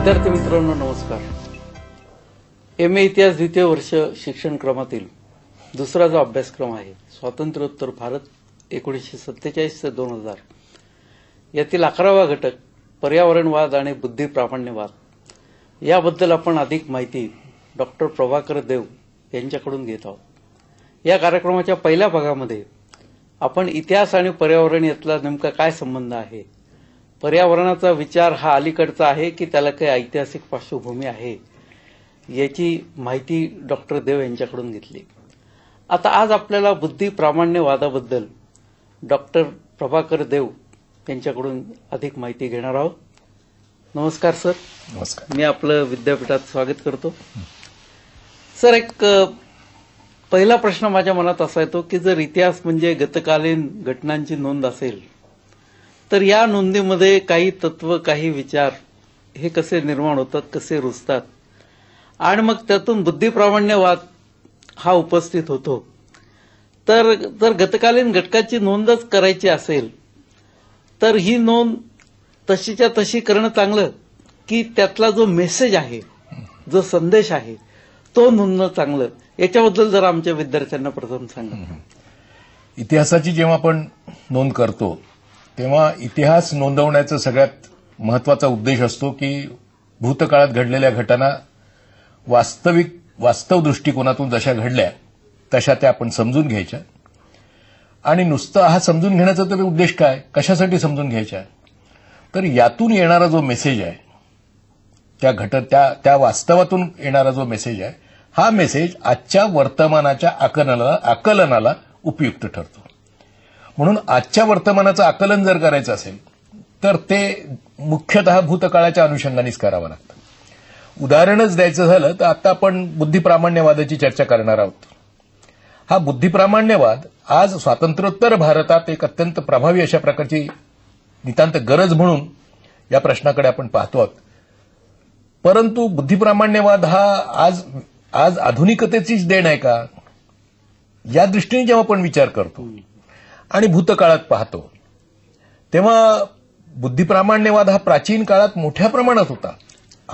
विद्यार्थी मित्रांनो नमस्कार एम ए इतिहास द्वितीय वर्ष शिक्षण क्रमातील दुसरा जो अभ्यासक्रम आहे स्वातंत्र्योत्तर भारत एकोणीसशे सत्तेचाळीस ते दोन हजार यातील अकरावा घटक पर्यावरणवाद आणि बुद्धी प्रामाण्यवाद याबद्दल आपण अधिक माहिती डॉक्टर प्रभाकर देव यांच्याकडून घेत आहोत या कार्यक्रमाच्या पहिल्या भागामध्ये आपण इतिहास आणि पर्यावरण यातला नेमका काय संबंध आहे पर्यावरणाचा विचार हा अलीकडचा आहे की त्याला काही ऐतिहासिक पार्श्वभूमी आहे याची माहिती डॉक्टर देव यांच्याकडून घेतली आता आज आपल्याला बुद्धी प्रामाण्यवादाबद्दल डॉक्टर प्रभाकर देव यांच्याकडून अधिक माहिती घेणार आहोत नमस्कार सर नमस्कार मी आपलं विद्यापीठात स्वागत करतो सर एक पहिला प्रश्न माझ्या मनात असा येतो की जर इतिहास म्हणजे गतकालीन घटनांची नोंद असेल तर या नोंदीमध्ये काही तत्व काही विचार हे कसे निर्माण होतात कसे रुजतात आणि मग त्यातून बुद्धिप्रामाण्यवाद हा उपस्थित होतो तर जर गतकालीन घटकाची नोंदच करायची असेल तर ही नोंद तशीच्या तशी करणं चांगलं की त्यातला जो मेसेज आहे जो संदेश आहे तो नोंदणं चांगलं याच्याबद्दल जर आमच्या विद्यार्थ्यांना प्रथम सांगा इतिहासाची जेव्हा आपण नोंद करतो तेव्हा इतिहास नोंदवण्याचा सगळ्यात महत्वाचा उद्देश असतो की भूतकाळात घडलेल्या घटना वास्तविक वास्तव दृष्टिकोनातून जशा घडल्या तशा त्या आपण समजून घ्यायच्या आणि नुसतं हा समजून घेण्याचा तरी उद्देश काय कशासाठी समजून घ्यायचा तर यातून येणारा जो मेसेज आहे त्या घट त्या त्या वास्तवातून येणारा जो मेसेज आहे हा मेसेज आजच्या वर्तमानाच्या आकलनाला आकलनाला उपयुक्त ठरतो म्हणून आजच्या वर्तमानाचं आकलन जर करायचं असेल तर ते मुख्यतः भूतकाळाच्या अनुषंगानेच करावं लागतं उदाहरणच द्यायचं झालं तर आता आपण बुद्धिप्रामाण्यवादाची चर्चा करणार आहोत हा बुद्धिप्रामाण्यवाद आज स्वातंत्र्योत्तर भारतात एक अत्यंत प्रभावी अशा प्रकारची नितांत गरज म्हणून या प्रश्नाकडे आपण पाहतो आहोत परंतु बुद्धिप्रामाण्यवाद हा आज आज आधुनिकतेचीच देण आहे का या दृष्टीने जेव्हा आपण विचार करतो आणि भूतकाळात पाहतो तेव्हा बुद्धिप्रामाण्यवाद हा प्राचीन काळात मोठ्या प्रमाणात होता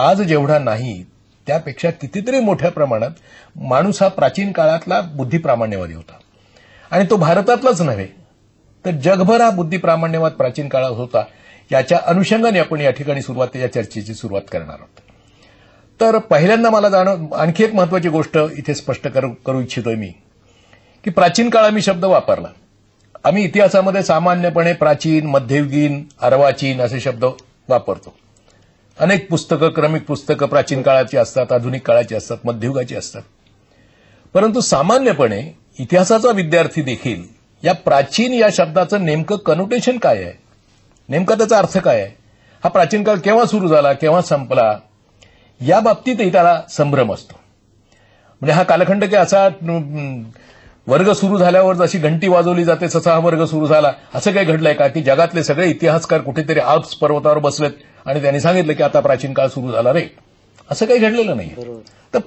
आज जेवढा नाही त्यापेक्षा कितीतरी मोठ्या प्रमाणात माणूस हा प्राचीन काळातला बुद्धिप्रामाण्यवादी होता आणि तो भारतातलाच नव्हे तर जगभर हा बुद्धिप्रामाण्यवाद प्राचीन काळात होता याच्या अनुषंगाने आपण या ठिकाणी सुरुवात या चर्चेची सुरुवात करणार आहोत तर पहिल्यांदा मला जाणं आणखी एक महत्वाची गोष्ट इथे स्पष्ट करू करू इच्छितोय मी की प्राचीन काळ मी शब्द वापरला आम्ही इतिहासामध्ये सामान्यपणे प्राचीन मध्ययुगीन अर्वाचीन असे शब्द वापरतो अनेक पुस्तकं क्रमिक पुस्तकं प्राचीन काळाची असतात आधुनिक काळाची असतात मध्ययुगाची असतात परंतु सामान्यपणे इतिहासाचा विद्यार्थी देखील या प्राचीन या शब्दाचं नेमकं कनोटेशन काय आहे नेमका त्याचा अर्थ काय आहे हा प्राचीन काळ केव्हा सुरू झाला केव्हा संपला या बाबतीतही त्याला संभ्रम असतो म्हणजे हा कालखंड की असा वर्ग सुरू झाल्यावर जशी घंटी वाजवली जाते तसा हा वर्ग सुरू झाला असं काही घडलंय का की जगातले सगळे इतिहासकार कुठेतरी आल्प्स पर्वतावर बसलेत आणि त्यांनी सांगितलं की आता प्राचीन काळ सुरू झाला रे असं काही घडलेलं नाही तर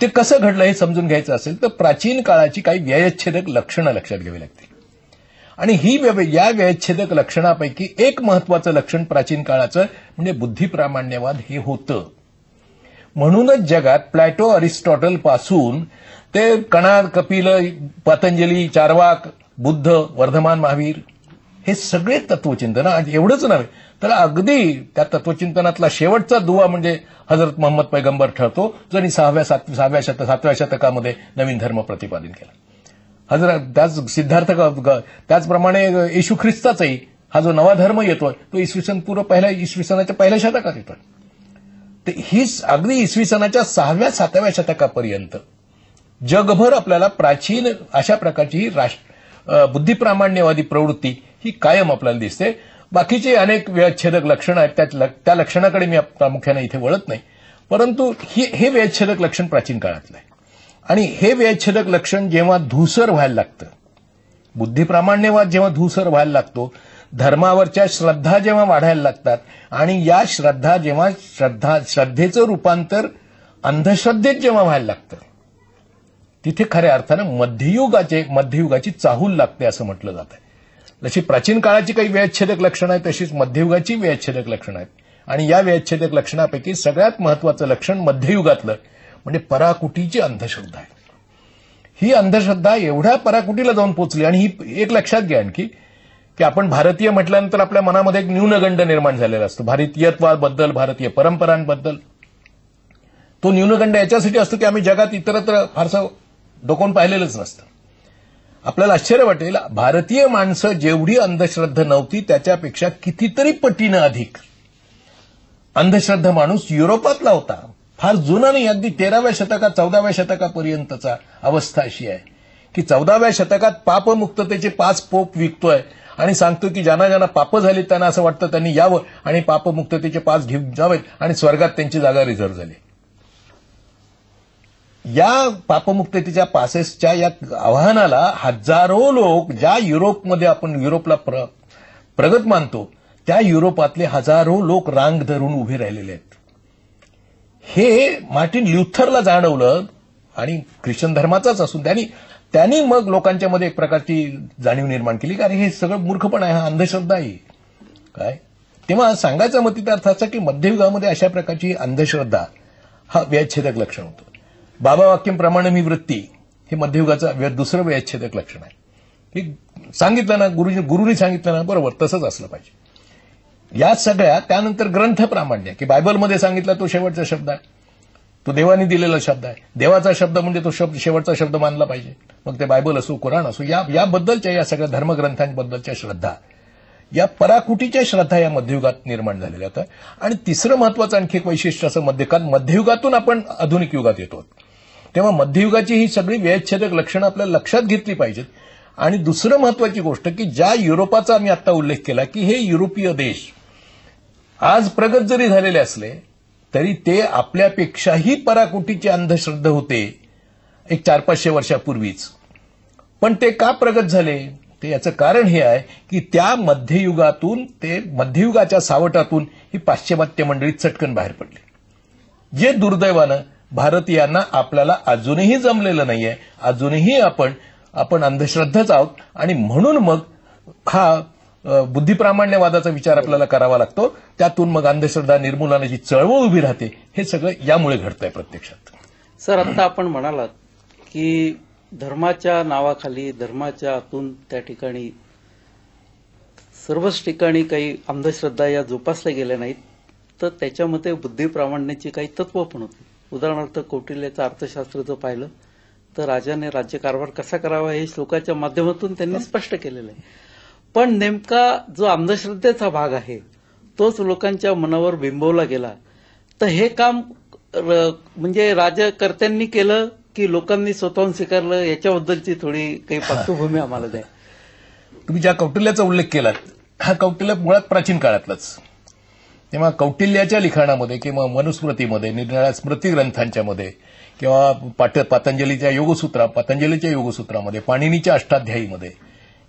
ते कसं घडलं हे समजून घ्यायचं असेल तर प्राचीन काळाची काही व्ययच्छेदक लक्षणं लक्षात घ्यावी लागतील आणि ही या व्ययच्छेदक लक्षणापैकी एक महत्वाचं लक्षण प्राचीन काळाचं म्हणजे बुद्धिप्रामाण्यवाद हे होतं म्हणूनच जगात प्लॅटो अरिस्टॉटल पासून ते कणाद कपिल पतंजली चारवाक बुद्ध वर्धमान महावीर हे सगळे तत्वचिंतन एवढंच नव्हे तर अगदी त्या तत्वचिंतनातला शेवटचा दुवा म्हणजे हजरत मोहम्मद पैगंबर ठरतो ज्यांनी सहाव्या सात सहाव्या शतक सातव्या शतकामध्ये नवीन धर्म प्रतिपादन केला हजरत त्याच सिद्धार्थ त्याचप्रमाणे येशू ख्रिस्ताचाही हा जो नवा धर्म येतोय तो इसवी सन पूर्व पहिल्या इसवी सणाच्या पहिल्या शतकात येतोय तर हीच अगदी इसवी सनाच्या सहाव्या सातव्या शतकापर्यंत जगभर आपल्याला प्राचीन अशा प्रकारची ही राष्ट्र बुद्धिप्रामाण्यवादी प्रवृत्ती ही कायम आपल्याला दिसते बाकीचे अनेक व्यच्छेदक लक्षणं आहेत त्यात त्या लक्षणाकडे मी प्रामुख्याने इथे वळत नाही परंतु ही हे व्यच्छेदक लक्षण प्राचीन काळातलं आहे आणि हे व्यच्छेदक लक्षण जेव्हा धूसर व्हायला लागतं बुद्धिप्रामाण्यवाद जेव्हा धूसर व्हायला लागतो धर्मावरच्या श्रद्धा जेव्हा वाढायला लागतात आणि या श्रद्धा जेव्हा श्रद्धा श्रद्धेचं रूपांतर अंधश्रद्धेत जेव्हा व्हायला लागतं तिथे खऱ्या अर्थानं मध्ययुगाचे मध्ययुगाची चाहूल लागते असं म्हटलं जात आहे जशी प्राचीन काळाची काही व्याच्छेदक लक्षणं आहेत तशीच मध्ययुगाची व्याच्छेदक लक्षणं आहेत आणि या व्याच्छेदक लक्षणापैकी सगळ्यात महत्वाचं लक्षण मध्ययुगातलं म्हणजे पराकुटीची अंधश्रद्धा आहे ही अंधश्रद्धा एवढ्या पराकुटीला जाऊन पोचली आणि ही एक लक्षात घ्या आणखी की आपण भारतीय म्हटल्यानंतर आपल्या मनामध्ये एक न्यूनगंड निर्माण झालेला असतो भारतीयत्वाबद्दल भारतीय परंपरांबद्दल तो न्यूनगंड याच्यासाठी असतो की आम्ही जगात इतरत्र फारसं डोकोन पाहिलेलंच नसतं आपल्याला आश्चर्य वाटेल भारतीय माणसं जेवढी अंधश्रद्धा नव्हती त्याच्यापेक्षा कितीतरी पटीनं अधिक अंधश्रद्धा माणूस युरोपातला होता फार जुना नाही अगदी तेराव्या शतकात चौदाव्या शतकापर्यंतचा अवस्था अशी आहे की चौदाव्या शतकात पापमुक्ततेचे पाच पोप विकतोय आणि सांगतो की ज्यांना ज्यांना पाप झाली त्यांना असं वाटतं त्यांनी यावं आणि पापमुक्ततेचे पाच घेऊन जावेत आणि स्वर्गात त्यांची जागा रिझर्व्ह झाली या पापमुक्ततेच्या पासेसच्या या आव्हानाला हजारो लोक ज्या युरोपमध्ये आपण युरोपला प्र, प्रगत मानतो त्या युरोपातले हजारो लोक रांग धरून उभे राहिलेले आहेत हे मार्टिन ल्युथरला जाणवलं आणि ख्रिश्चन धर्माचाच असून त्यांनी त्यांनी मग लोकांच्या मध्ये एक प्रकारची जाणीव निर्माण केली कारण हे सगळं मूर्खपण आहे हा अंधश्रद्धा आहे काय तेव्हा सांगायचा मग अर्थ अर्थाचा की मध्ययुगामध्ये अशा प्रकारची अंधश्रद्धा हा व्यच्छेदक लक्षण होतं बाबा वाक्यप्रमाणे मी वृत्ती हे मध्ययुगाचं दुसरं व्यच्छेदक लक्षण आहे हे सांगितलं ना गुरुजी गुरुनी सांगितलं ना बरोबर तसंच असलं पाहिजे या सगळ्या त्यानंतर ग्रंथ प्रामाण्य की बायबलमध्ये सांगितलं तो शेवटचा शब्द आहे तो देवाने दिलेला शब्द आहे देवाचा शब्द म्हणजे तो शब्द शेवटचा शब्द मानला पाहिजे मग ते बायबल असो कुराण असो या याबद्दलच्या या सगळ्या धर्मग्रंथांबद्दलच्या श्रद्धा या पराकुटीच्या श्रद्धा या मध्ययुगात निर्माण झालेल्या होत्या आणि तिसरं महत्वाचं आणखी एक वैशिष्ट्य असं मध्यकात मध्ययुगातून आपण आधुनिक युगात येतो तेव्हा मध्ययुगाची ही सगळी व्यच्छेदक लक्षणं आपल्याला लक्षात घेतली पाहिजेत आणि दुसरं महत्वाची गोष्ट की ज्या युरोपाचा आम्ही आता उल्लेख केला की हे युरोपीय देश आज प्रगत जरी झालेले असले तरी ते आपल्यापेक्षाही पराकुटीचे अंधश्रद्धा होते एक चार पाचशे वर्षापूर्वीच पण ते का प्रगत झाले ते याचं कारण हे आहे की त्या मध्ययुगातून ते मध्ययुगाच्या सावटातून ही पाश्चिमात्य मंडळी चटकन बाहेर पडली जे दुर्दैवानं भारतीयांना आपल्याला अजूनही जमलेलं नाहीये अजूनही आपण आपण अंधश्रद्धाच आहोत आणि म्हणून मग हा बुद्धिप्रामाण्यवादाचा विचार आपल्याला करावा लागतो त्यातून मग अंधश्रद्धा निर्मूलनाची चळवळ उभी राहते हे सगळं यामुळे घडतंय प्रत्यक्षात सर आता आपण म्हणालात की धर्माच्या नावाखाली धर्माच्या आतून त्या ठिकाणी सर्वच ठिकाणी काही अंधश्रद्धा या जोपासल्या गेल्या नाहीत तर त्याच्यामध्ये बुद्धिप्रामाण्याची काही तत्व पण होती उदाहरणार्थ कौटिल्याचं अर्थशास्त्र जर पाहिलं तर राजाने राज्यकारभार कसा करावा हे श्लोकाच्या माध्यमातून त्यांनी स्पष्ट केलेलं आहे पण नेमका जो अंधश्रद्धेचा भाग आहे तोच लोकांच्या मनावर बिंबवला गेला तर हे काम म्हणजे राजकर्त्यांनी केलं की लोकांनी स्वतःहून स्वीकारलं याच्याबद्दलची थोडी काही पार्श्वभूमी आम्हाला द्या तुम्ही ज्या कौटिल्याचा उल्लेख केलात हा कौटिल्य मुळात प्राचीन काळातलाच तेव्हा कौटिल्याच्या लिखाणामध्ये किंवा मनुस्मृतीमध्ये स्मृती स्मृती मध्ये किंवा पाट पातंजलीच्या योगसूत्रा पतंजलीच्या योगसूत्रामध्ये पाणिनीच्या अष्टाध्यायीमध्ये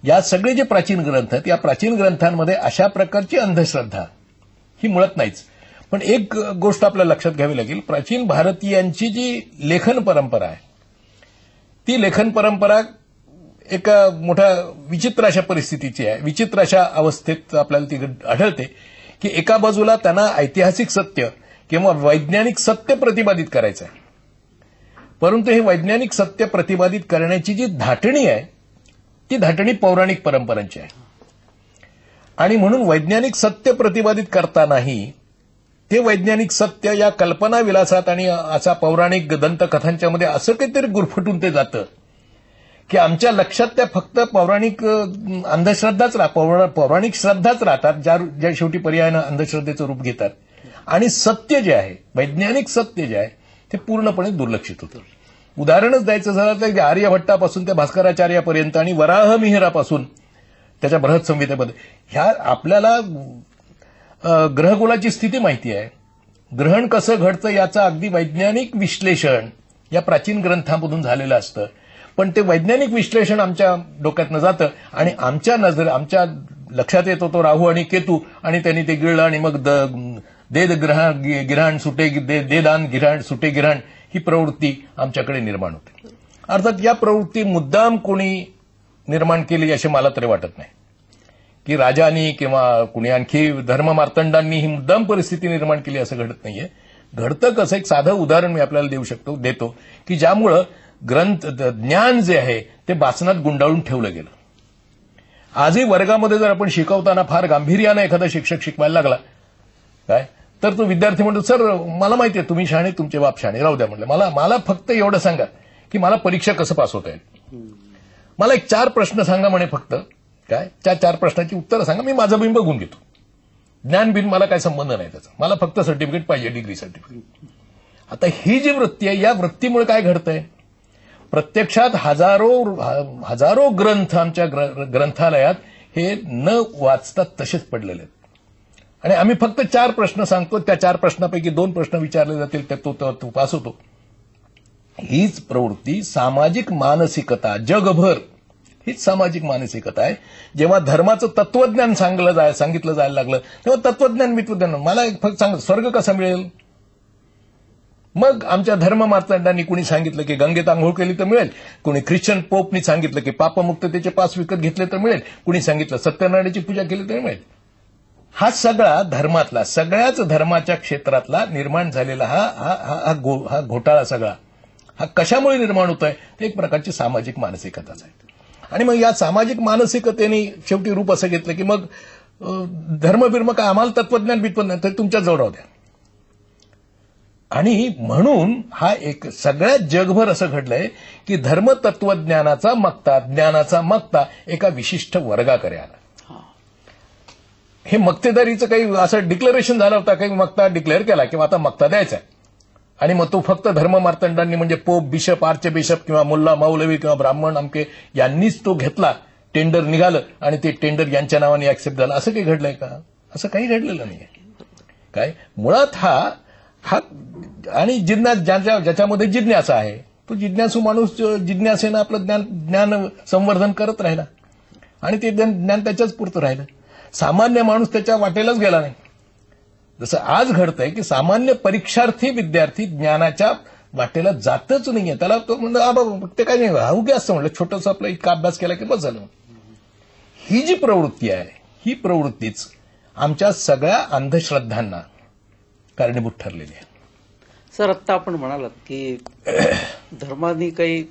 या सगळे जे प्राचीन ग्रंथ आहेत या प्राचीन ग्रंथांमध्ये अशा प्रकारची अंधश्रद्धा ही मुळत नाहीच पण एक गोष्ट आपल्याला लक्षात घ्यावी लागेल प्राचीन भारतीयांची जी लेखन परंपरा आहे ती लेखन परंपरा एका मोठ्या विचित्र अशा परिस्थितीची आहे विचित्र अशा अवस्थेत आपल्याला ती आढळते की एका बाजूला त्यांना ऐतिहासिक सत्य किंवा वैज्ञानिक सत्य प्रतिपादित करायचं आहे परंतु हे वैज्ञानिक सत्य प्रतिपादित करण्याची जी धाटणी आहे ती धाटणी पौराणिक परंपरांची आहे आणि म्हणून वैज्ञानिक सत्य प्रतिपादित करतानाही ते वैज्ञानिक सत्य या कल्पना विलासात आणि असा पौराणिक दंतकथांच्या मध्ये असं काहीतरी गुरफटून ते जातं की आमच्या लक्षात त्या फक्त पौराणिक अंधश्रद्धाच राह पौराणिक श्रद्धाच राहतात ज्या ज्या शेवटी पर्यायानं अंधश्रद्धेचं रूप घेतात आणि सत्य जे आहे वैज्ञानिक सत्य जे आहे ते पूर्णपणे दुर्लक्षित होतं उदाहरणच द्यायचं झालं तर आर्यभट्टापासून ते भास्कराचार्यापर्यंत आणि वराह त्याच्या बृहत संहितेमध्ये ह्या आपल्याला ग्रहगोलाची स्थिती माहिती आहे ग्रहण कसं घडतं याचं अगदी वैज्ञानिक विश्लेषण या प्राचीन ग्रंथांमधून झालेलं असतं पण ते वैज्ञानिक विश्लेषण आमच्या डोक्यातनं जातं आणि आमच्या नजर आमच्या लक्षात येतो तो राहू आणि केतू आणि त्यांनी ते गिळलं आणि मग दे ग्रहण गिरहाण सुटे दे दान गिराण सुटे गिराण ही प्रवृत्ती आमच्याकडे निर्माण होते अर्थात या प्रवृत्ती मुद्दाम कोणी निर्माण केली असे मला तरी वाटत नाही की राजानी किंवा कुणी आणखी धर्म मार्तंडांनी ही मुद्दाम परिस्थिती निर्माण केली असं घडत नाहीये घडतं कसं एक साधं उदाहरण मी आपल्याला देऊ शकतो देतो की ज्यामुळं ग्रंथ ज्ञान जे आहे ते वाचनात गुंडाळून ठेवलं गेलं आजही वर्गामध्ये जर आपण शिकवताना फार गांभीर्यानं एखादा शिक्षक शिकवायला लागला काय तर तो विद्यार्थी म्हणतो सर मला माहिती आहे तुम्ही शाणे तुमचे बाप शाणे राहू द्या म्हणले मला मला फक्त एवढं सांगा की मला परीक्षा कसं पास होता येईल मला एक चार प्रश्न सांगा म्हणे फक्त काय त्या चार प्रश्नाची उत्तरं सांगा मी माझं बिन बघून घेतो बिन मला काय संबंध नाही त्याचा मला फक्त सर्टिफिकेट पाहिजे डिग्री सर्टिफिकेट आता ही जी वृत्ती आहे या वृत्तीमुळे काय घडतंय प्रत्यक्षात हजारो हजारो ग्रंथ आमच्या ग्रंथालयात हे न वाचता तसेच पडलेले आहेत आणि आम्ही फक्त चार प्रश्न सांगतो त्या चार प्रश्नापैकी दोन प्रश्न विचारले जातील त्या तो तो होतो हीच प्रवृत्ती सामाजिक मानसिकता जगभर हीच सामाजिक मानसिकता आहे जेव्हा धर्माचं तत्वज्ञान सांगलं जाय सांगितलं जायला लागलं तेव्हा तत्वज्ञान वित्वज्ञान मला एक फक्त सांग स्वर्ग कसा मिळेल मग आमच्या धर्म मार्तंडांनी कुणी सांगितलं की गंगेत आंघोळ केली तर मिळेल कुणी ख्रिश्चन पोपनी सांगितलं की पापमुक्ततेचे पास विकत घेतले तर मिळेल कुणी सांगितलं सत्यनारायणाची पूजा केली तर मिळेल हा सगळा धर्मातला सगळ्याच धर्माच्या क्षेत्रातला निर्माण झालेला हा हा हा हा घोटाळा सगळा हा कशामुळे निर्माण होतोय एक प्रकारची सामाजिक मानसिकताच आहे आणि मग या सामाजिक मानसिकतेने शेवटी रूप असं घेतलं की मग धर्मबिर्म काय आम्हाला तत्वज्ञान बित्वज्ञान तर तुमच्या जवळ द्या आणि म्हणून हा एक सगळ्यात जगभर असं घडलंय की धर्मतत्वज्ञानाचा मक्ता ज्ञानाचा मक्ता एका विशिष्ट वर्गाकडे आला हे मक्तेदारीचं काही असं डिक्लेरेशन झालं होतं काही मक्ता डिक्लेअर केला किंवा आता मक्ता द्यायचा आहे आणि मग तो फक्त मार्तंडांनी म्हणजे पोप बिशप आर्च बिशप किंवा मुल्ला मौलवी किंवा ब्राह्मण अमके यांनीच तो घेतला टेंडर निघालं आणि ते टेंडर यांच्या नावाने ऍक्सेप्ट झालं असं काही घडलंय का असं काही घडलेलं नाही काय मुळात हा हा आणि जिज्ञास ज्याच्या ज्याच्यामध्ये जिज्ञासा आहे तो जिज्ञासू माणूस जिज्ञासेनं आपलं ज्ञान ज्ञान संवर्धन करत राहिला आणि ते ज्ञान त्याच्याच पुरतं राहिलं सामान्य माणूस त्याच्या वाटेलाच गेला नाही जसं आज घडतंय की सामान्य परीक्षार्थी विद्यार्थी ज्ञानाच्या वाटेला जातच नाहीये त्याला तो म्हणजे ते काय नाही हाऊ की असं म्हणलं छोटस आपलं इतका अभ्यास केला की बस झालं ही जी प्रवृत्ती आहे ही प्रवृत्तीच आमच्या सगळ्या अंधश्रद्धांना कारणीभूत ठरलेली आहे सर आत्ता आपण म्हणालात की धर्माने काही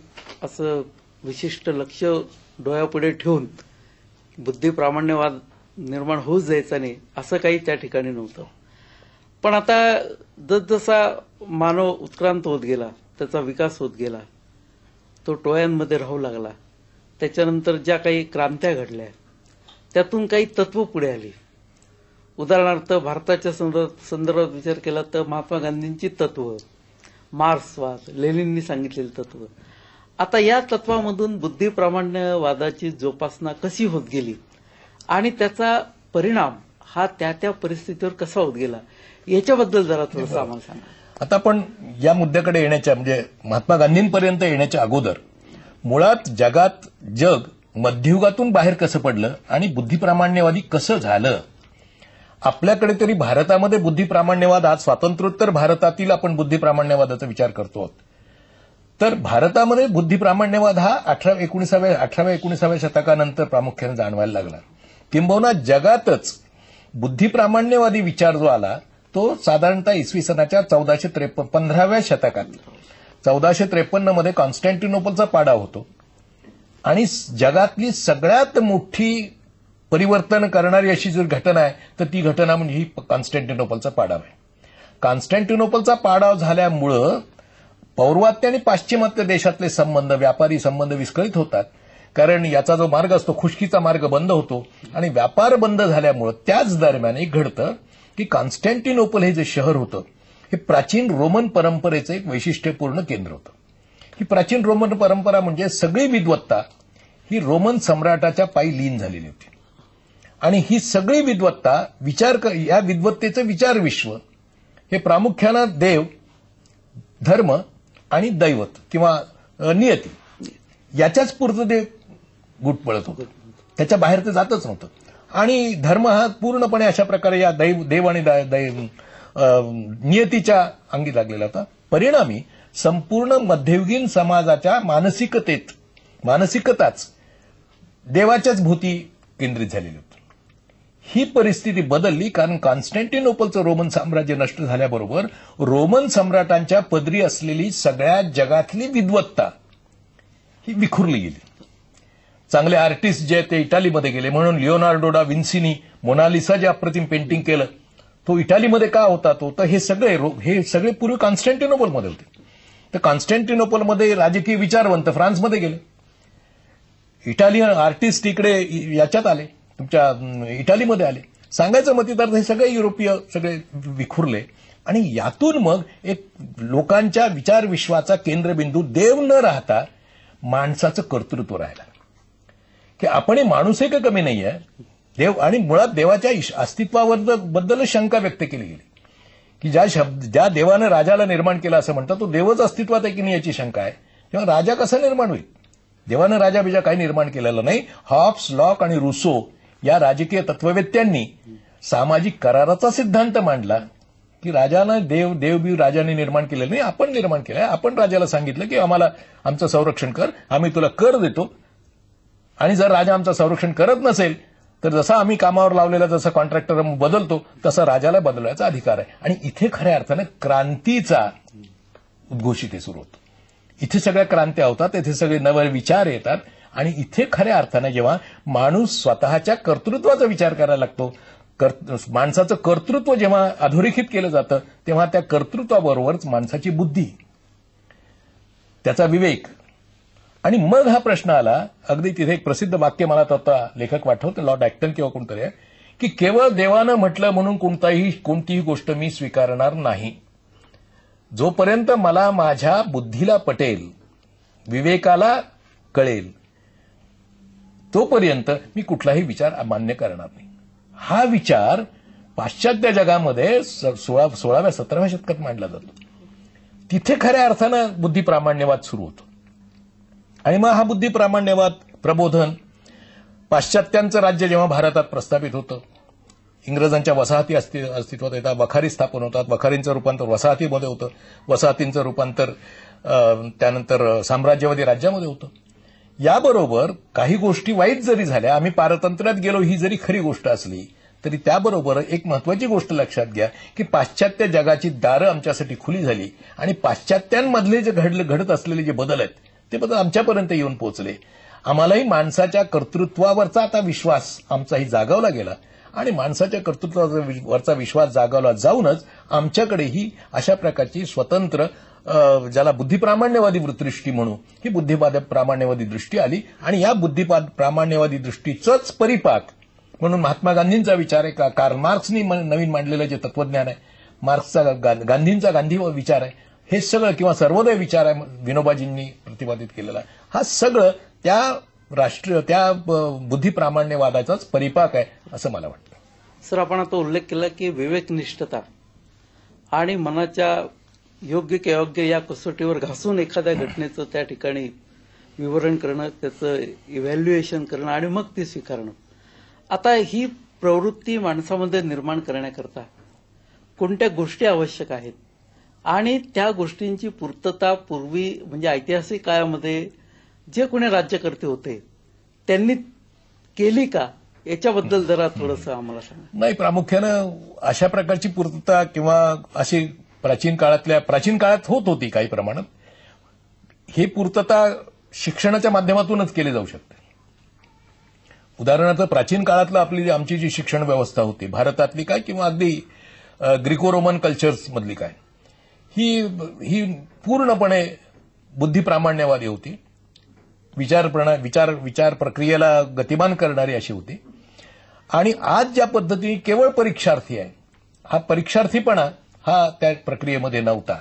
असं विशिष्ट लक्ष डोळ्यापुढे ठेवून बुद्धी प्रामाण्यवाद निर्माण होऊच जायचा नाही असं काही त्या ठिकाणी नव्हतं पण आता जसजसा मानव उत्क्रांत होत गेला त्याचा विकास होत गेला तो टोळ्यांमध्ये राहू लागला त्याच्यानंतर ज्या काही क्रांत्या घडल्या त्यातून काही तत्व पुढे आली उदाहरणार्थ भारताच्या संदर्भात विचार केला तर महात्मा गांधींची तत्व मार्क्सवाद लेनिननी सांगितलेली तत्व आता या तत्वामधून बुद्धिप्रामाण्यवादाची जोपासना कशी होत गेली आणि त्याचा परिणाम हा त्या त्या परिस्थितीवर कसा होत गेला याच्याबद्दल जरा थोडंसं आम्हाला सांगा आता आपण या मुद्द्याकडे येण्याच्या म्हणजे महात्मा गांधींपर्यंत येण्याच्या अगोदर मुळात जगात जग मध्ययुगातून बाहेर कसं पडलं आणि बुद्धिप्रामाण्यवादी कसं झालं आपल्याकडे तरी भारतामध्ये बुद्धिप्रामाण्यवाद आज स्वातंत्र्योत्तर भारतातील आपण बुद्धिप्रामाण्यवादाचा विचार करतो आहोत तर भारतामध्ये बुद्धिप्रामाण्यवाद हा अठरा एकोणीसाव्या अठराव्या एकोणीसाव्या शतकानंतर प्रामुख्याने जाणवायला लागला किंबहुना जगातच बुद्धिप्रामाण्यवादी विचार जो आला तो साधारणतः इसवी सनाच्या चौदाशे त्रेपन्न पंधराव्या शतकात चौदाशे त्रेपन्नमध्ये कॉन्स्टँटिनोपलचा पाडा होतो आणि जगातली सगळ्यात मोठी परिवर्तन करणारी अशी जर घटना आहे तर ती घटना म्हणजे ही कॉन्स्टँटिनोपलचा पाडाव आहे कॉन्स्टँटिनोपलचा पाडाव झाल्यामुळं पौर्वात्य आणि पाश्चिमात्य देशातले संबंध व्यापारी संबंध विस्कळीत होतात कारण याचा जो मार्ग असतो खुशकीचा मार्ग बंद होतो आणि व्यापार बंद झाल्यामुळं त्याच दरम्यान एक घडतं की कॉन्स्टँटिनोपल हे जे शहर होतं हे प्राचीन रोमन परंपरेचं एक वैशिष्ट्यपूर्ण केंद्र होतं ही प्राचीन रोमन परंपरा म्हणजे सगळी विद्वत्ता ही रोमन सम्राटाच्या पायी लीन झालेली होती आणि ही सगळी विद्वत्ता विचार या विद्वत्तेचं विचार विश्व हे प्रामुख्यानं देव धर्म आणि दैवत किंवा नियती याच्याच पुरतं ते गुट पळत होतं त्याच्या बाहेर ते जातच नव्हतं आणि धर्म हा पूर्णपणे अशा प्रकारे या दैव देव आणि नियतीच्या अंगी लागलेला होता परिणामी संपूर्ण मध्ययुगीन समाजाच्या मानसिकतेत मानसिकताच देवाच्याच भूती केंद्रित झालेली होती ही परिस्थिती बदलली कारण कॉन्स्टँटिनोपलचं रोमन साम्राज्य नष्ट झाल्याबरोबर रोमन सम्राटांच्या पदरी असलेली सगळ्या जगातली विद्वत्ता ही विखुरली गेली चांगले आर्टिस्ट जे ते इटालीमध्ये गेले म्हणून लिओनार्डोडा विन्सिनी मोनालिसा जे अप्रतिम पेंटिंग केलं तो इटालीमध्ये का होता तो तर हे सगळे हे सगळे पूर्वी कॉन्स्टँटिनोपलमध्ये होते तर कॉन्स्टँटिनोपलमध्ये राजकीय विचारवंत फ्रान्समध्ये गेले इटालियन आर्टिस्ट इकडे याच्यात आले तुमच्या इटालीमध्ये आले सांगायचं मते हे सगळे युरोपीय सगळे विखुरले आणि यातून मग एक लोकांच्या विचार विश्वाचा केंद्रबिंदू देव न राहता माणसाचं कर्तृत्व राहिला की आपण हे माणूस का कमी नाही आहे देव आणि मुळात देवाच्या अस्तित्वावर बद्दलच शंका व्यक्त केली गेली की ज्या शब्द ज्या देवानं राजाला निर्माण केला असं म्हणतात तो देवच अस्तित्वात आहे की नाही याची शंका आहे तेव्हा राजा कसा निर्माण होईल देवानं राजा बिजा काही निर्माण केलेला नाही हॉप्स लॉक आणि रुसो या राजकीय तत्ववेत्यांनी सामाजिक कराराचा सिद्धांत मांडला की राजानं देव देवबीव राजाने निर्माण केलेलं नाही आपण निर्माण केलं आपण राजाला सांगितलं की आम्हाला आमचं संरक्षण कर आम्ही तुला कर देतो आणि जर राजा आमचं संरक्षण करत नसेल तर जसा आम्ही कामावर लावलेला जसं कॉन्ट्रॅक्टर बदलतो तसा राजाला बदलवायचा अधिकार आहे आणि इथे खऱ्या अर्थानं क्रांतीचा उद्घोषित सुरू होतो इथे सगळ्या क्रांत्या होतात इथे सगळे नवे विचार येतात आणि इथे खऱ्या अर्थानं जेव्हा माणूस स्वतःच्या कर्तृत्वाचा विचार करायला लागतो माणसाचं कर्तृत्व जेव्हा अधोरेखित केलं जातं तेव्हा त्या कर्तृत्वाबरोबरच माणसाची बुद्धी त्याचा विवेक आणि मग हा प्रश्न आला अगदी तिथे एक प्रसिद्ध वाक्य मला आता लेखक वाटवतो लॉर्ड ऍक्टन किंवा कोणतरी आहे की केवळ देवानं म्हटलं म्हणून कोणताही कोणतीही गोष्ट मी स्वीकारणार नाही जोपर्यंत मला माझ्या बुद्धीला पटेल विवेकाला कळेल तोपर्यंत मी कुठलाही विचार मान्य करणार नाही हा विचार पाश्चात्य जगामध्ये सोळा सोळाव्या सतराव्या शतकात मांडला जातो तिथे खऱ्या अर्थानं बुद्धिप्रामाण्यवाद सुरू होतो आणि मग हा बुद्धिप्रामाण्यवाद प्रबोधन पाश्चात्यांचं राज्य जेव्हा भारतात प्रस्थापित होतं इंग्रजांच्या वसाहती अस्तित्वात येतात वखारी स्थापन होतात वखारींचं रूपांतर वसाहतीमध्ये होतं वसाहतींचं रूपांतर त्यानंतर साम्राज्यवादी राज्यामध्ये होतं याबरोबर काही गोष्टी वाईट जरी झाल्या आम्ही पारतंत्र्यात गेलो ही जरी खरी गोष्ट असली तरी त्याबरोबर एक महत्वाची गोष्ट लक्षात घ्या की पाश्चात्य जगाची दारं आमच्यासाठी खुली झाली आणि पाश्चात्यांमधले जे घडले घडत असलेले जे बदल आहेत ते बदल आमच्यापर्यंत येऊन पोहोचले आम्हालाही माणसाच्या कर्तृत्वावरचा आता विश्वास आमचाही जागावला गेला आणि माणसाच्या कर्तृत्वावरचा विश्वास जागावला जाऊनच आमच्याकडेही अशा प्रकारची स्वतंत्र ज्याला बुद्धिप्रामाण्यवादी दृष्टी म्हणू ही बुद्धिपाद प्रामाण्यवादी दृष्टी आली आणि या बुद्धिपाद प्रामाण्यवादी दृष्टीचंच परिपाक म्हणून महात्मा गांधींचा विचार आहे का कार्ल मार्क्सनी नवीन मांडलेलं जे तत्वज्ञान आहे मार्क्सचा गांधींचा गांधी विचार आहे हे सगळं किंवा सर्वोदय विचार आहे विनोबाजींनी प्रतिपादित केलेला हा सगळं त्या राष्ट्रीय त्या बुद्धिप्रामाण्यवादाचाच परिपाक आहे असं मला वाटतं सर आपण आता उल्लेख केला की विवेकनिष्ठता आणि मनाच्या योग्य के अयोग्य या कसोटीवर घासून एखाद्या घटनेचं त्या ठिकाणी विवरण करणं त्याचं इव्हॅल्युएशन करणं आणि मग ती स्वीकारणं आता ही प्रवृत्ती माणसामध्ये निर्माण करण्याकरता कोणत्या गोष्टी आवश्यक आहेत आणि त्या गोष्टींची पूर्तता पूर्वी म्हणजे ऐतिहासिक काळामध्ये जे कोणी राज्यकर्ते होते त्यांनी केली का याच्याबद्दल जरा थोडस आम्हाला सांगा नाही प्रामुख्यानं अशा प्रकारची पूर्तता किंवा अशी प्राचीन काळातल्या प्राचीन काळात होत होती काही प्रमाणात हे पूर्तता शिक्षणाच्या माध्यमातूनच केली जाऊ शकते उदाहरणार्थ प्राचीन काळातलं आपली आमची जी शिक्षण व्यवस्था होती भारतातली काय किंवा अगदी ग्रीको रोमन कल्चर्स मधली काय ही ही पूर्णपणे बुद्धिप्रामाण्यवादी होती विचार प्रणा विचार विचार प्रक्रियेला गतिमान करणारी अशी होती आणि आज ज्या पद्धतीने केवळ परीक्षार्थी आहे हा परीक्षार्थीपणा हा त्या प्रक्रियेमध्ये नव्हता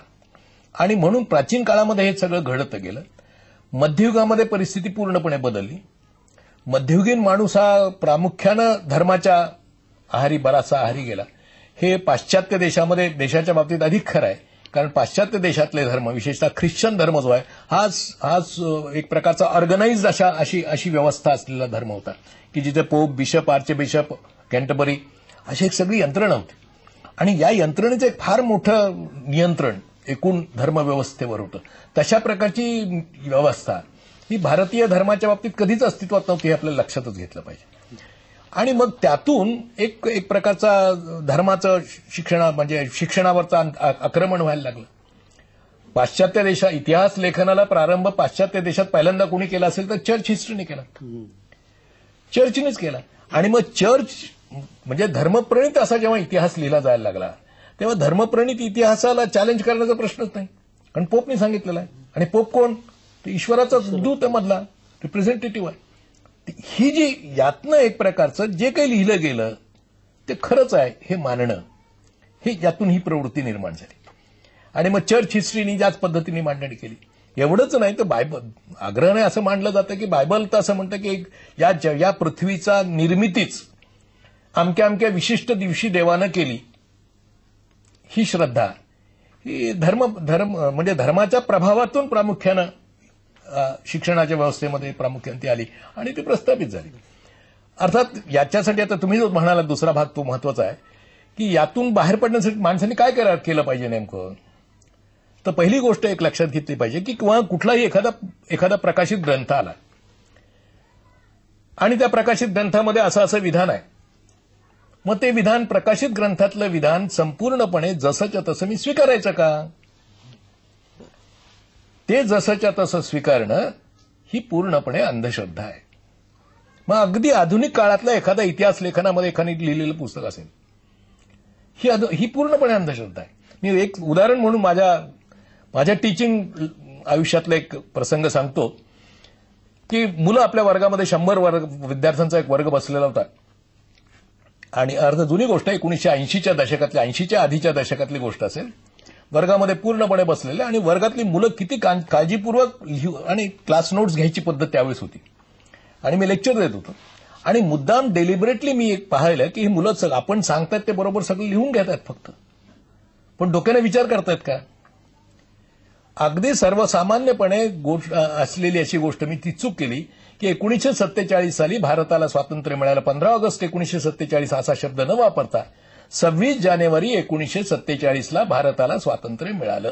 आणि म्हणून प्राचीन काळामध्ये हे सगळं घडत गेलं मध्ययुगामध्ये परिस्थिती पूर्णपणे बदलली मध्ययुगीन माणूस हा प्रामुख्यानं धर्माच्या आहारी बरासा आहारी गेला हे पाश्चात्य देशामध्ये देशाच्या बाबतीत अधिक खरं आहे कारण पाश्चात्य देशातले धर्म विशेषतः ख्रिश्चन धर्म जो आहे हाच हाच एक प्रकारचा ऑर्गनाईज अशा अशी अशी व्यवस्था असलेला धर्म होता की जिथे pope bishop archbishop Canterbury अशी एक सगळी यंत्रणा होती आणि या यंत्रणेचं एक फार मोठं नियंत्रण एकूण धर्मव्यवस्थेवर होतं तशा प्रकारची व्यवस्था ही भारतीय धर्माच्या बाबतीत कधीच अस्तित्वात नव्हती हे आपल्याला लक्षातच घेतलं पाहिजे आणि मग त्यातून एक एक प्रकारचा धर्माचं शिक्षणा म्हणजे शिक्षणावरचं आक्रमण व्हायला लागलं पाश्चात्य देशा इतिहास लेखनाला प्रारंभ पाश्चात्य देशात पहिल्यांदा कोणी केला असेल तर चर्च हिस्ट्रीने केला चर्चनेच केला आणि मग चर्च म्हणजे धर्मप्रणित असा जेव्हा इतिहास लिहिला जायला लागला तेव्हा धर्मप्रणित इतिहासाला चॅलेंज करण्याचा प्रश्नच नाही कारण पोपनी सांगितलेला आहे आणि पोप कोण ईश्वराचाच दूत मधला रिप्रेझेंटेटिव्ह आहे ही जी यातनं एक प्रकारचं जे काही लिहिलं गेलं ते खरंच आहे हे मानणं हे यातून ही प्रवृत्ती निर्माण झाली आणि मग चर्च हिस्ट्रीनी ज्याच पद्धतीने मांडणी केली एवढंच नाही तर बायबल आग्रहाने असं मांडलं जातं की बायबल तर असं म्हणतं की या या पृथ्वीचा निर्मितीच अमक्या अमक्या विशिष्ट दिवशी देवानं केली ही श्रद्धा ही धर्म धर्म म्हणजे धर्माच्या प्रभावातून प्रामुख्यानं शिक्षणाच्या व्यवस्थेमध्ये प्रामुख्याने ती आली आणि ती प्रस्थापित झाली अर्थात याच्यासाठी आता तुम्ही जो म्हणाला दुसरा भाग तो महत्वाचा आहे की यातून बाहेर पडण्यासाठी माणसांनी काय करा केलं पाहिजे नेमकं तर पहिली गोष्ट एक लक्षात घेतली पाहिजे की किंवा कुठलाही एखादा एखादा प्रकाशित ग्रंथ आला आणि त्या प्रकाशित ग्रंथामध्ये असं असं विधान आहे मग ते विधान प्रकाशित ग्रंथातलं विधान संपूर्णपणे जसंच्या तसं मी स्वीकारायचं का ते जसंच्या तसं स्वीकारणं ही पूर्णपणे अंधश्रद्धा आहे मग अगदी आधुनिक काळातला एखादा इतिहास लेखनामध्ये एखादी लिहिलेलं पुस्तक असेल ही ही पूर्णपणे अंधश्रद्धा आहे मी एक उदाहरण म्हणून माझ्या माझ्या टीचिंग आयुष्यातला एक प्रसंग सांगतो की मुलं आपल्या वर्गामध्ये शंभर वर्ग विद्यार्थ्यांचा एक वर्ग बसलेला होता आणि अर्ध जुनी गोष्ट एकोणीशे ऐंशीच्या दशकातली ऐंशीच्या आधीच्या दशकातली गोष्ट असेल वर्गामध्ये पूर्णपणे बसलेले आणि वर्गातली मुलं किती काळजीपूर्वक लिहू आणि क्लास नोट्स घ्यायची पद्धत त्यावेळेस होती आणि मी लेक्चर देत होतो आणि मुद्दाम डेलिबरेटली मी एक पाहिलं की ही मुलं आपण सांगतात ते बरोबर सगळं लिहून घेतात फक्त पण डोक्याने विचार करतायत का अगदी सर्वसामान्यपणे गोष्ट असलेली अशी गोष्ट मी ती चूक केली की एकोणीसशे सत्तेचाळीस साली भारताला स्वातंत्र्य मिळालं पंधरा ऑगस्ट एकोणीशे सत्तेचाळीस असा शब्द न वापरता सव्वीस जानेवारी एकोणीसशे सत्तेचाळीसला भारताला स्वातंत्र्य मिळालं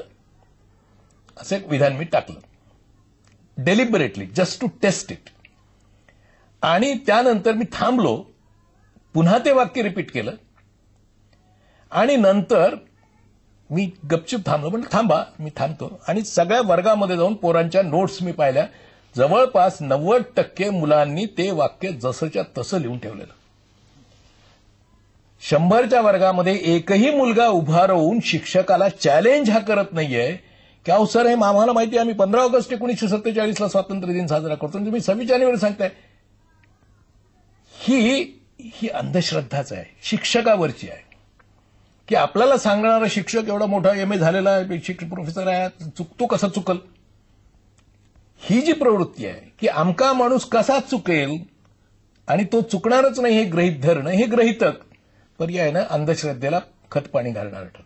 असं एक विधान मी टाकलं deliberately just to test it आणि त्यानंतर मी थांबलो पुन्हा ते वाक्य रिपीट केलं आणि नंतर मी गपचूप थांबलो म्हणजे थांबा मी थांबतो आणि सगळ्या वर्गामध्ये जाऊन पोरांच्या नोट्स मी पाहिल्या जवळपास नव्वद टक्के मुलांनी ते वाक्य जसंच्या तसं लिहून ठेवलेलं शंभरच्या वर्गामध्ये एकही मुलगा उभा राहून शिक्षकाला चॅलेंज हा करत नाहीये की अहो सर हे आम्हाला माहिती आहे आम्ही पंधरा ऑगस्ट एकोणीसशे सत्तेचाळीसला स्वातंत्र्य दिन साजरा करतो तुम्ही सव्वीस जानेवारी सांगताय ही ही अंधश्रद्धाच आहे शिक्षकावरची आहे की आपल्याला सांगणारा शिक्षक एवढा मोठा एम ए झालेला आहे शिक्षक प्रोफेसर आहे चुकतो कसा चुकल ही जी प्रवृत्ती आहे की आमका माणूस कसा चुकेल आणि तो चुकणारच नाही हे ग्रहित धरणं हे ग्रहितक ना अंधश्रद्धेला खतपाणी घालणार ठरत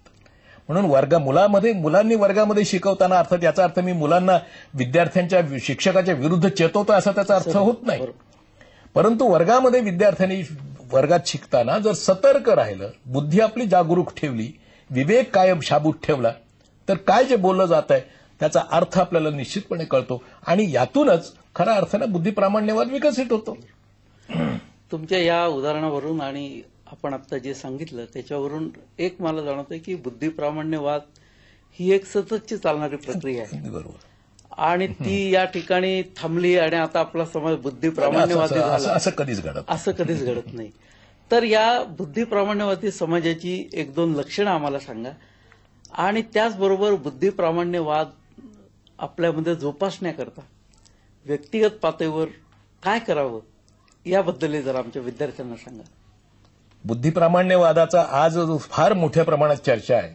म्हणून वर्ग मुलामध्ये मुलांनी वर्गामध्ये शिकवताना अर्थात याचा अर्थ मी मुलांना विद्यार्थ्यांच्या शिक्षकाच्या विरुद्ध चेतवतो असा त्याचा अर्थ होत नाही परंतु वर्गामध्ये विद्यार्थ्यांनी वर्गात शिकताना जर सतर्क राहिलं बुद्धी आपली जागरूक ठेवली विवेक कायम शाबूत ठेवला तर काय जे बोललं जात आहे त्याचा अर्थ आपल्याला निश्चितपणे कळतो आणि यातूनच खऱ्या अर्थानं बुद्धिप्रामाण्यवाद विकसित होतो तुमच्या या उदाहरणावरून आणि आपण आता जे सांगितलं त्याच्यावरून एक मला जाणवतंय की बुद्धिप्रामाण्यवाद ही एक सततची चालणारी प्रक्रिया आहे आणि ती या ठिकाणी थांबली आणि आता आपला समाज बुद्धिप्रामाण्यवादी असं कधीच घडत असं कधीच घडत नाही तर या बुद्धिप्रामाण्यवादी समाजाची एक दोन लक्षणं आम्हाला सांगा आणि त्याचबरोबर बुद्धिप्रामाण्यवाद आपल्यामध्ये जोपासण्याकरता व्यक्तिगत पातळीवर काय करावं याबद्दल जर आमच्या विद्यार्थ्यांना सांगा बुद्धिप्रामाण्यवादाचा आज फार मोठ्या प्रमाणात चर्चा आहे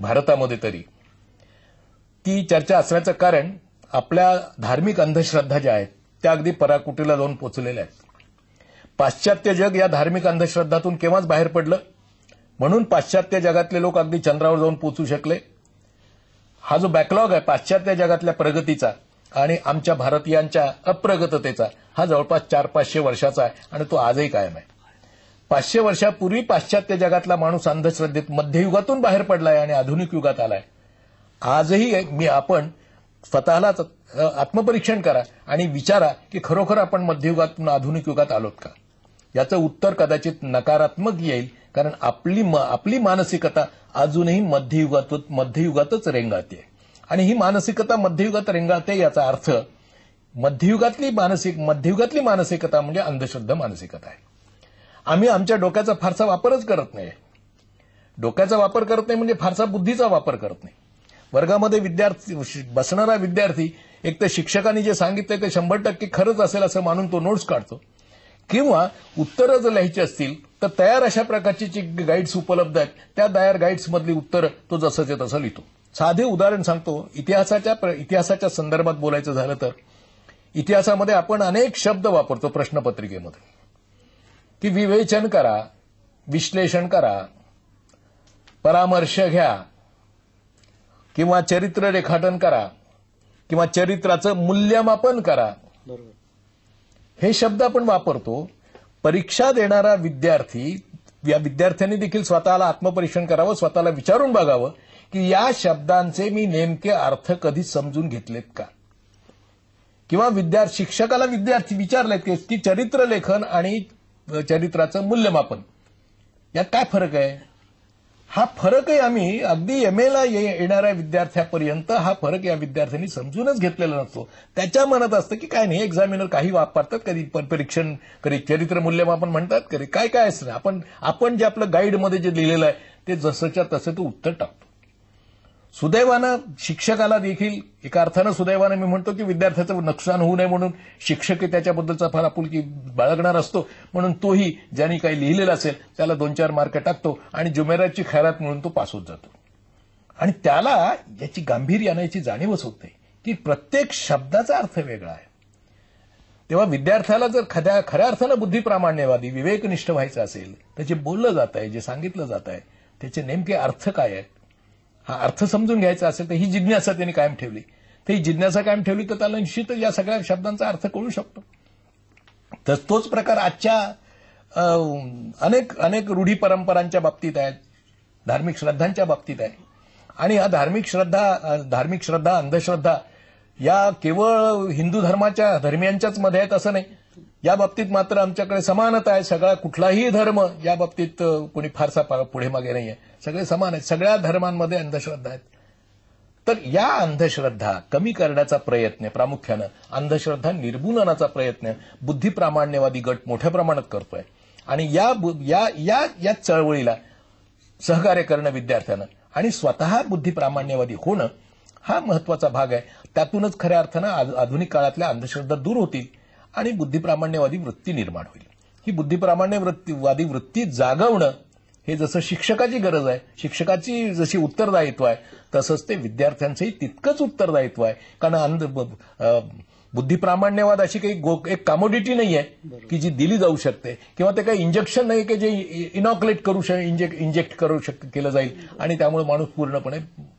भारतामध्ये तरी ती चर्चा असण्याचं कारण आपल्या धार्मिक अंधश्रद्धा ज्या आहेत त्या अगदी पराकुटीला जाऊन पोचलेल्या आहेत पाश्चात्य जग या धार्मिक अंधश्रद्धातून केव्हाच बाहेर पडलं म्हणून पाश्चात्य जगातले लोक अगदी चंद्रावर जाऊन पोचू शकले हा जो बॅकलॉग आहे पाश्चात्य जगातल्या प्रगतीचा आणि आमच्या भारतीयांच्या अप्रगततेचा हा जवळपास चार पाचशे वर्षाचा आहे आणि तो आजही कायम आहे पाचशे वर्षापूर्वी पाश्चात्य जगातला माणूस अंधश्रद्धेत मध्ययुगातून बाहेर पडलाय आणि आधुनिक युगात आलाय आजही मी आपण स्वतःला आत्मपरीक्षण करा आणि विचारा की खरोखर आपण मध्ययुगातून आधुनिक युगात आलोत का याचं उत्तर कदाचित नकारात्मक येईल कारण आपली आपली मानसिकता अजूनही मध्ययुगात मध्ययुगातच रेंगाळते आणि ही मानसिकता मध्ययुगात रेंगाळते याचा अर्थ मध्ययुगातली मानसिक मध्ययुगातली मानसिकता म्हणजे अंधश्रद्धा मानसिकता आहे आम्ही आमच्या डोक्याचा फारसा वापरच करत नाही डोक्याचा वापर करत नाही म्हणजे फारसा बुद्धीचा वापर करत नाही वर्गामध्ये विद्यार्थी बसणारा विद्यार्थी एक तर शिक्षकांनी जे सांगितलंय ते शंभर टक्के खरंच असेल असं मानून तो नोट्स काढतो किंवा उत्तरं जर लिहायची असतील तर तयार अशा प्रकारची जी गाईड्स उपलब्ध आहेत त्या तयार गाईड्समधली उत्तर तो जसंच आहे तसं लिहितो साधे उदाहरण सांगतो इतिहासाच्या इतिहासाच्या संदर्भात बोलायचं झालं तर इतिहासामध्ये आपण अनेक शब्द वापरतो प्रश्नपत्रिकेमध्ये की विवेचन करा विश्लेषण करा परामर्श घ्या किंवा चरित्र रेखाटन करा किंवा चरित्राचं मूल्यमापन करा हे शब्द आपण वापरतो परीक्षा देणारा विद्यार्थी या विद्यार्थ्यांनी देखील स्वतःला आत्मपरीक्षण करावं स्वतःला विचारून बघावं की या शब्दांचे मी नेमके अर्थ कधी समजून घेतलेत का किंवा विद्यार्थी शिक्षकाला विद्यार्थी विचारलेत की चरित्र लेखन आणि चरित्राचं मूल्यमापन यात काय फरक आहे हा फरकही आम्ही अगदी एम एला येणाऱ्या विद्यार्थ्यापर्यंत हा फरक या विद्यार्थ्यांनी समजूनच घेतलेला नसतो त्याच्या मनात असतं की काय नाही एक्झामिनर काही वापरतात कधी परीक्षण कधी चरित्र मूल्यमापन म्हणतात कधी काय काय असतं आपण आपण जे आपलं गाईडमध्ये जे लिहिलेलं आहे ते जसंच्या तसं तो उत्तर टाकतो सुदैवानं शिक्षकाला देखील एका अर्थानं सुदैवानं मी म्हणतो की विद्यार्थ्याचं नुकसान होऊ नये म्हणून हे त्याच्याबद्दलचा फार आपुलकी बाळगणार असतो म्हणून तोही ज्यांनी काही लिहिलेलं असेल त्याला दोन चार मार्क टाकतो आणि जुमेराची खैरात म्हणून तो पास होत जातो आणि त्याला याची गांभीर्य आणायची जाणीवच नाही की प्रत्येक शब्दाचा अर्थ वेगळा आहे तेव्हा विद्यार्थ्याला जर खऱ्या खऱ्या अर्थानं बुद्धिप्रामाण्यवादी विवेकनिष्ठ व्हायचं असेल तर जे बोललं जात आहे जे सांगितलं जात आहे त्याचे नेमके अर्थ काय आहे हा अर्थ समजून घ्यायचा असेल तर ही जिज्ञासा त्यांनी कायम ठेवली तर ही जिज्ञासा कायम ठेवली तर त्याला निश्चित या सगळ्या शब्दांचा अर्थ कळू शकतो तर तोच प्रकार आजच्या अनेक अनेक रूढी परंपरांच्या बाबतीत आहेत धार्मिक श्रद्धांच्या बाबतीत आहे आणि हा धार्मिक श्रद्धा धार्मिक श्रद्धा अंधश्रद्धा या केवळ हिंदू धर्माच्या धर्मियांच्याच मध्ये आहेत असं नाही या बाबतीत मात्र आमच्याकडे समानता आहे सगळा कुठलाही धर्म या बाबतीत कोणी फारसा पुढे मागे नाही आहे सगळे समान आहेत सगळ्या धर्मांमध्ये अंधश्रद्धा आहेत तर या अंधश्रद्धा कमी करण्याचा प्रयत्न प्रामुख्यानं अंधश्रद्धा निर्मूलनाचा प्रयत्न बुद्धिप्रामाण्यवादी गट मोठ्या प्रमाणात करतोय आणि या या या, या चळवळीला सहकार्य करणं विद्यार्थ्यांना आणि स्वतः बुद्धिप्रामाण्यवादी होणं हा महत्वाचा भाग आहे त्यातूनच खऱ्या अर्थानं आधुनिक काळातल्या अंधश्रद्धा दूर होतील आणि बुद्धिप्रामाण्यवादी वृत्ती निर्माण होईल ही बुद्धिप्रामाण्यवादी वृत्ती जागवणं हे जसं शिक्षकाची गरज आहे शिक्षकाची जशी उत्तरदायित्व आहे तसंच ते विद्यार्थ्यांचंही तितकंच उत्तरदायित्व आहे कारण बुद्धिप्रामाण्यवाद अशी काही एक कॉमोडिटी नाही आहे की जी दिली जाऊ शकते किंवा ते काही इंजेक्शन नाही की जे इनॉक्युलेट करू शक इंजेक्ट इंजेक्ट करू शक केलं जाईल आणि त्यामुळे माणूस पूर्णपणे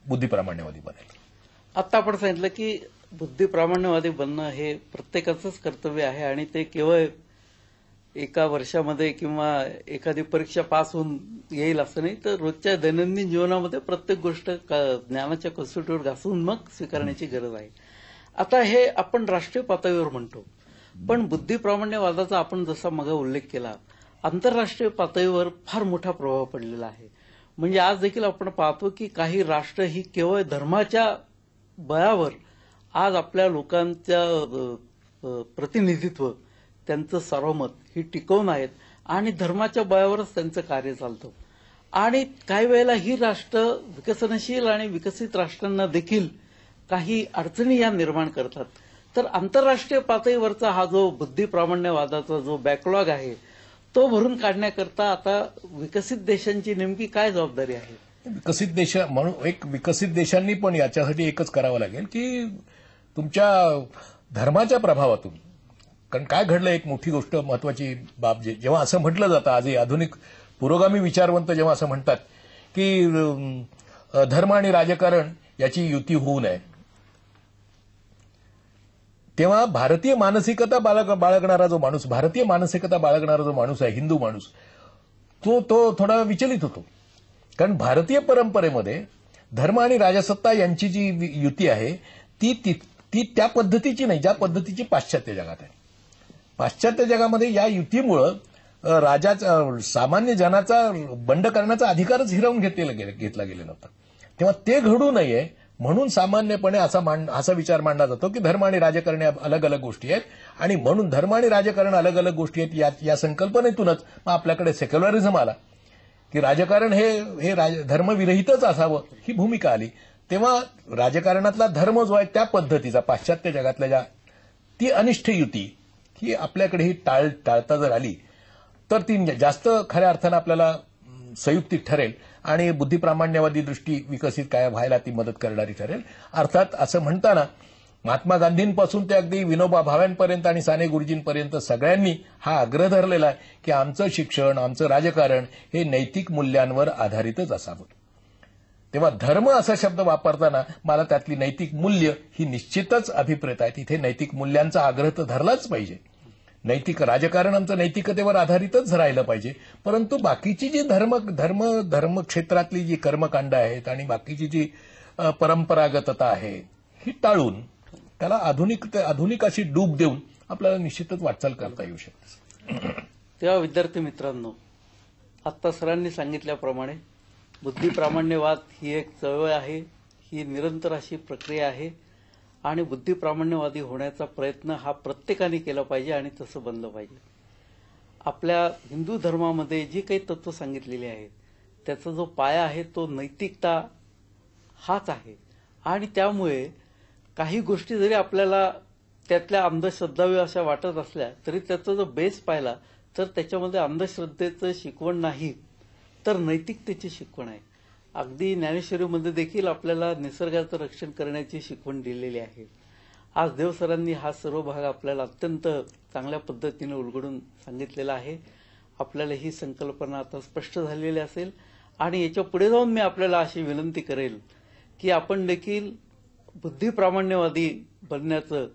बुद्धिप्रामाण्यवादी बनेल आता आपण सांगितलं की बुद्धिप्रामाण्यवादी बनणं हे प्रत्येकाचंच कर्तव्य आहे आणि ते केवळ एका वर्षामध्ये किंवा एखादी परीक्षा पास होऊन येईल असं नाही तर रोजच्या दैनंदिन जीवनामध्ये प्रत्येक गोष्ट ज्ञानाच्या कसोटीवर घासून मग स्वीकारण्याची गरज आहे आता हे आपण राष्ट्रीय पातळीवर म्हणतो पण वादाचा आपण जसा मग उल्लेख केला आंतरराष्ट्रीय पातळीवर फार मोठा प्रभाव पडलेला आहे म्हणजे आज देखील आपण पाहतो की काही राष्ट्र ही केवळ धर्माच्या बळावर आज आपल्या लोकांच्या प्रतिनिधित्व त्यांचं सर्वमत ही टिकवून आहेत आणि धर्माच्या बळावरच त्यांचं कार्य चालतं आणि काही वेळेला ही राष्ट्र विकसनशील आणि विकसित राष्ट्रांना देखील काही अडचणी या निर्माण करतात तर आंतरराष्ट्रीय पातळीवरचा हा जो बुद्धी जो बॅकलॉग आहे तो भरून काढण्याकरता आता विकसित देशांची नेमकी काय जबाबदारी आहे विकसित देश म्हणून एक विकसित देशांनी पण याच्यासाठी एकच करावं लागेल की तुमच्या धर्माच्या प्रभावातून कारण काय घडलं एक मोठी गोष्ट महत्वाची बाब जे जेव्हा असं म्हटलं जातं आजही आधुनिक पुरोगामी विचारवंत जेव्हा असं म्हणतात की धर्म आणि राजकारण याची युती होऊ नये तेव्हा भारतीय मानसिकता बाळग बाळगणारा जो माणूस भारतीय मानसिकता बाळगणारा जो माणूस आहे हिंदू माणूस तो तो थोडा विचलित होतो कारण भारतीय परंपरेमध्ये धर्म आणि राजसत्ता यांची जी युती आहे ती ती त्या पद्धतीची नाही ज्या पद्धतीची पाश्चात्य जगात आहे पाश्चात्य जगामध्ये या युतीमुळं राजाचा सामान्य जनाचा बंड करण्याचा अधिकारच हिरावून घेतलेला गेला घेतला गेला नव्हता तेव्हा ते घडू नये म्हणून सामान्यपणे असा मांड असा विचार मांडला जातो की धर्म आणि राजकारण या अलग अलग गोष्टी आहेत आणि म्हणून धर्म आणि राजकारण अलग अलग गोष्टी आहेत या या संकल्पनेतूनच मग आपल्याकडे सेक्युलरिझम आला की राजकारण हे हे राज धर्मविरहितच असावं ही भूमिका आली तेव्हा राजकारणातला धर्म जो आहे त्या पद्धतीचा पाश्चात्य जगातल्या ज्या ती अनिष्ठ युती ही आपल्याकडे ही टाळ टाळता जर आली तर ती जास्त खऱ्या अर्थानं आपल्याला संयुक्तिक ठरेल आणि बुद्धिप्रामाण्यवादी दृष्टी विकसित काय व्हायला ती मदत करणारी ठरेल अर्थात असं म्हणताना महात्मा गांधींपासून ते अगदी विनोबा भाव्यांपर्यंत आणि साने गुरुजींपर्यंत सगळ्यांनी हा आग्रह धरलेला आहे की आमचं शिक्षण आमचं राजकारण हे नैतिक मूल्यांवर आधारितच असावं तेव्हा धर्म असा शब्द वापरताना मला त्यातली नैतिक मूल्य ही निश्चितच अभिप्रेत आहेत इथे नैतिक मूल्यांचा आग्रह तर धरलाच पाहिजे नैतिक राजकारण आमचं नैतिकतेवर आधारितच राहिलं पाहिजे परंतु बाकीची जी धर्म धर्म धर्म क्षेत्रातली जी कर्मकांड आहेत आणि बाकीची जी परंपरागतता आहे ही टाळून त्याला आधुनिक आधुनिक अशी डूब देऊन आपल्याला निश्चितच वाटचाल करता येऊ शकते तेव्हा विद्यार्थी मित्रांनो आता सरांनी सांगितल्याप्रमाणे बुद्धिप्रामाण्यवाद ही एक चळवळ आहे ही निरंतर अशी प्रक्रिया आहे आणि बुद्धिप्रामाण्यवादी होण्याचा प्रयत्न हा प्रत्येकाने केला पाहिजे आणि तसं बनलं पाहिजे आपल्या हिंदू धर्मामध्ये जी काही तत्व सांगितलेली आहेत त्याचा जो पाया आहे तो नैतिकता हाच आहे आणि त्यामुळे काही गोष्टी जरी आपल्याला त्यातल्या अंधश्रद्धावी अशा वाटत असल्या तरी त्याचा जो बेस पाहिला तर त्याच्यामध्ये अंधश्रद्धेचं शिकवण नाही तर नैतिकतेची शिकवण आहे अगदी ज्ञानेश्वरीमध्ये देखील आपल्याला निसर्गाचं रक्षण करण्याची शिकवण दिलेली आहे आज देवसरांनी हा सर्व भाग आपल्याला अत्यंत चांगल्या पद्धतीने उलगडून सांगितलेला आहे आपल्याला ही संकल्पना आता स्पष्ट झालेली असेल आणि याच्या पुढे जाऊन मी आपल्याला अशी विनंती करेल की आपण देखील बुद्धिप्रामाण्यवादी बनण्याचं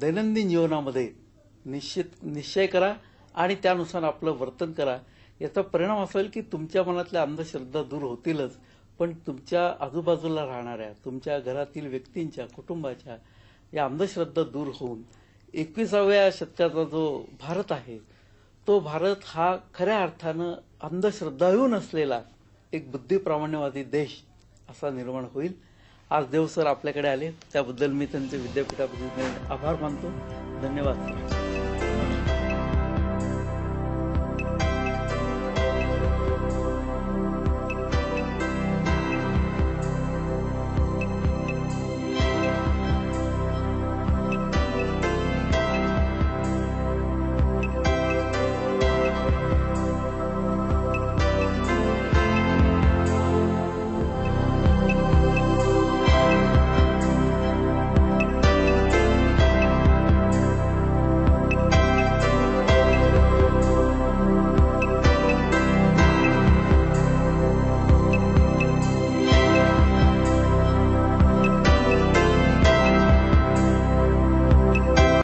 दैनंदिन जीवनामध्ये निश्चित निश्चय करा आणि त्यानुसार आपलं वर्तन करा याचा परिणाम असा होईल की तुमच्या मनातल्या अंधश्रद्धा दूर होतीलच पण तुमच्या आजूबाजूला राहणाऱ्या तुमच्या घरातील व्यक्तींच्या कुटुंबाच्या या अंधश्रद्धा दूर होऊन एकविसाव्या शतकाचा जो भारत आहे तो भारत हा खऱ्या अर्थानं येऊन नसलेला एक बुद्धिप्रामाण्यवादी देश असा निर्माण होईल आज देव सर आपल्याकडे आले त्याबद्दल मी त्यांचे विद्यापीठाप्रती आभार मानतो धन्यवाद